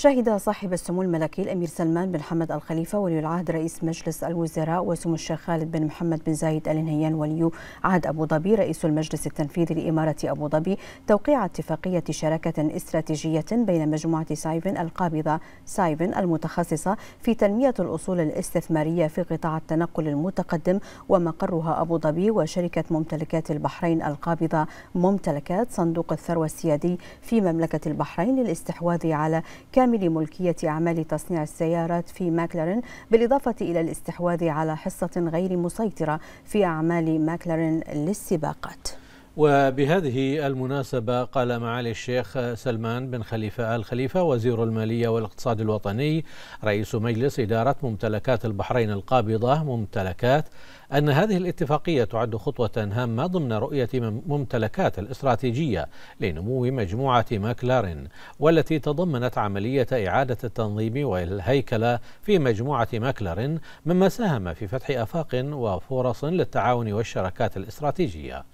شهد صاحب السمو الملكي الأمير سلمان بن حمد الخليفة ولي العهد رئيس مجلس الوزراء وسمو الشيخ خالد بن محمد بن زايد آل نهيان ولي عهد أبو ظبي رئيس المجلس التنفيذي لإمارة أبو ظبي توقيع اتفاقية شراكة استراتيجية بين مجموعة سايفن القابضة سايفن المتخصصة في تنمية الأصول الاستثمارية في قطاع التنقل المتقدم ومقرها أبو ظبي وشركة ممتلكات البحرين القابضة ممتلكات صندوق الثروة السيادي في مملكة البحرين للاستحواذ على كامل كامل ملكية أعمال تصنيع السيارات في ماكلارين بالإضافة إلى الاستحواذ على حصة غير مسيطرة في أعمال ماكلارين للسباقات وبهذه المناسبة قال معالي الشيخ سلمان بن خليفة آل خليفة وزير المالية والاقتصاد الوطني رئيس مجلس إدارة ممتلكات البحرين القابضة ممتلكات أن هذه الاتفاقية تعد خطوة هامة ضمن رؤية ممتلكات الاستراتيجية لنمو مجموعة ماكلارين والتي تضمنت عملية إعادة التنظيم والهيكلة في مجموعة ماكلارين مما ساهم في فتح آفاق وفرص للتعاون والشراكات الاستراتيجية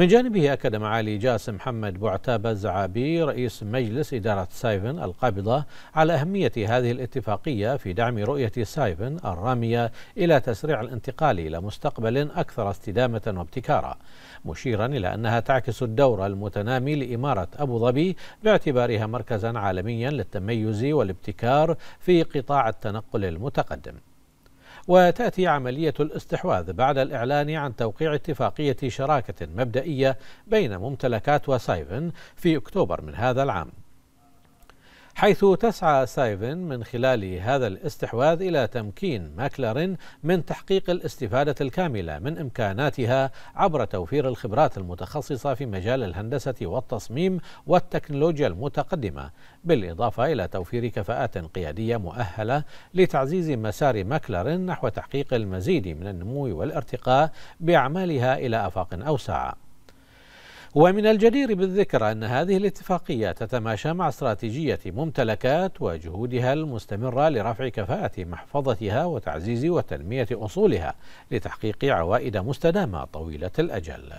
من جانبه أكد معالي جاسم محمد بوعتابة الزعابي رئيس مجلس إدارة سايفن القابضة على أهمية هذه الاتفاقية في دعم رؤية سايفن الرامية إلى تسريع الانتقال إلى مستقبل أكثر استدامة وابتكارا مشيرا إلى أنها تعكس الدور المتنامي لإمارة أبو ظبي باعتبارها مركزا عالميا للتميز والابتكار في قطاع التنقل المتقدم وتأتي عملية الاستحواذ بعد الإعلان عن توقيع اتفاقية شراكة مبدئية بين ممتلكات وسايفن في أكتوبر من هذا العام حيث تسعى سايفن من خلال هذا الاستحواذ إلى تمكين ماكلارين من تحقيق الاستفادة الكاملة من إمكاناتها عبر توفير الخبرات المتخصصة في مجال الهندسة والتصميم والتكنولوجيا المتقدمة بالإضافة إلى توفير كفاءات قيادية مؤهلة لتعزيز مسار ماكلارين نحو تحقيق المزيد من النمو والارتقاء بأعمالها إلى آفاق أوسع ومن الجدير بالذكر أن هذه الاتفاقية تتماشى مع استراتيجية ممتلكات وجهودها المستمرة لرفع كفاءة محفظتها وتعزيز وتنمية أصولها لتحقيق عوائد مستدامة طويلة الأجل